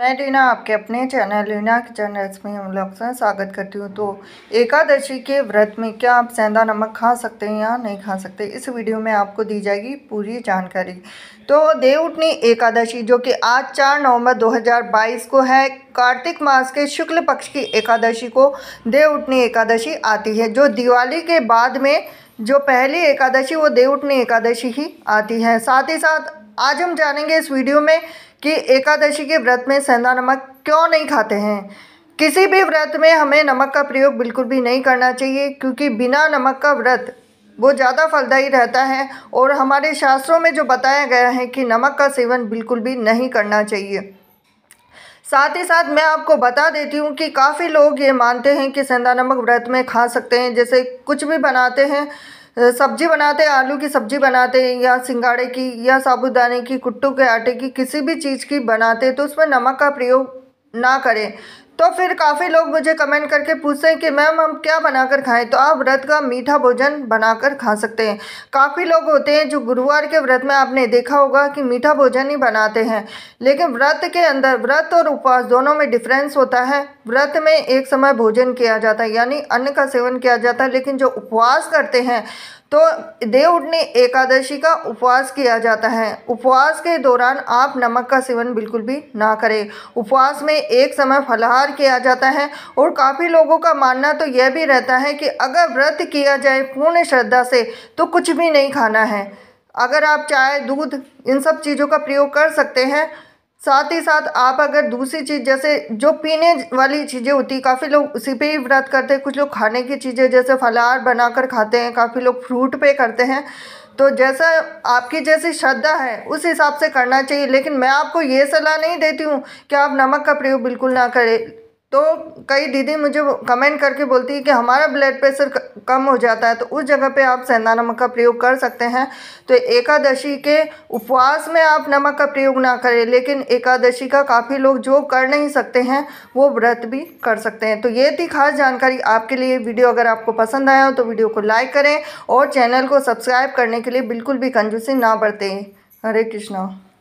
मैं रीना आपके अपने चैनल रीना किचन रेसिपी हम लोग से स्वागत करती हूँ तो एकादशी के व्रत में क्या आप सेंधा नमक खा सकते हैं या नहीं खा सकते इस वीडियो में आपको दी जाएगी पूरी जानकारी तो देवउठनी एकादशी जो कि आज 4 नवंबर 2022 को है कार्तिक मास के शुक्ल पक्ष की एकादशी को देवउठनी एकादशी आती है जो दिवाली के बाद में जो पहली एकादशी वो देवउठनी एकादशी ही आती है साथ ही साथ आज हम जानेंगे इस वीडियो में कि एकादशी के व्रत में सेंधा नमक क्यों नहीं खाते हैं किसी भी व्रत में हमें नमक का प्रयोग बिल्कुल भी नहीं करना चाहिए क्योंकि बिना नमक का व्रत वो ज़्यादा फलदायी रहता है और हमारे शास्त्रों में जो बताया गया है कि नमक का सेवन बिल्कुल भी नहीं करना चाहिए साथ ही साथ मैं आपको बता देती हूँ कि काफ़ी लोग ये मानते हैं कि सेंधा नमक व्रत में खा सकते हैं जैसे कुछ भी बनाते हैं सब्जी बनाते हैं आलू की सब्जी बनाते हैं या सिंगाड़े की या साबुदाने की कुट्टू के आटे की किसी भी चीज़ की बनाते हैं तो उसमें नमक का प्रयोग ना करें तो फिर काफ़ी लोग मुझे कमेंट करके पूछते हैं कि मैम हम क्या बनाकर खाएं तो आप व्रत का मीठा भोजन बनाकर खा सकते हैं काफ़ी लोग होते हैं जो गुरुवार के व्रत में आपने देखा होगा कि मीठा भोजन ही बनाते हैं लेकिन व्रत के अंदर व्रत और उपवास दोनों में डिफरेंस होता है व्रत में एक समय भोजन किया जाता है यानी अन्न का सेवन किया जाता है लेकिन जो उपवास करते हैं तो देवउठनी ने एकादशी का उपवास किया जाता है उपवास के दौरान आप नमक का सेवन बिल्कुल भी ना करें उपवास में एक समय फलाहार किया जाता है और काफ़ी लोगों का मानना तो यह भी रहता है कि अगर व्रत किया जाए पूर्ण श्रद्धा से तो कुछ भी नहीं खाना है अगर आप चाय दूध इन सब चीज़ों का प्रयोग कर सकते हैं साथ ही साथ आप अगर दूसरी चीज़ जैसे जो पीने वाली चीज़ें होती है काफ़ी लोग उसी पे ही व्रत करते हैं कुछ लोग खाने की चीज़ें जैसे फलाहार बनाकर खाते हैं काफ़ी लोग फ्रूट पे करते हैं तो जैसा आपकी जैसी श्रद्धा है उस हिसाब से करना चाहिए लेकिन मैं आपको ये सलाह नहीं देती हूँ कि आप नमक का प्रयोग बिल्कुल ना करें तो कई दीदी मुझे कमेंट करके बोलती है कि हमारा ब्लड प्रेशर कम हो जाता है तो उस जगह पे आप सेंधा नमक का प्रयोग कर सकते हैं तो एकादशी के उपवास में आप नमक का प्रयोग ना करें लेकिन एकादशी का काफ़ी लोग जो कर नहीं सकते हैं वो व्रत भी कर सकते हैं तो ये थी खास जानकारी आपके लिए वीडियो अगर आपको पसंद आया हो तो वीडियो को लाइक करें और चैनल को सब्सक्राइब करने के लिए बिल्कुल भी कंजूसी ना बरतें हरे कृष्णा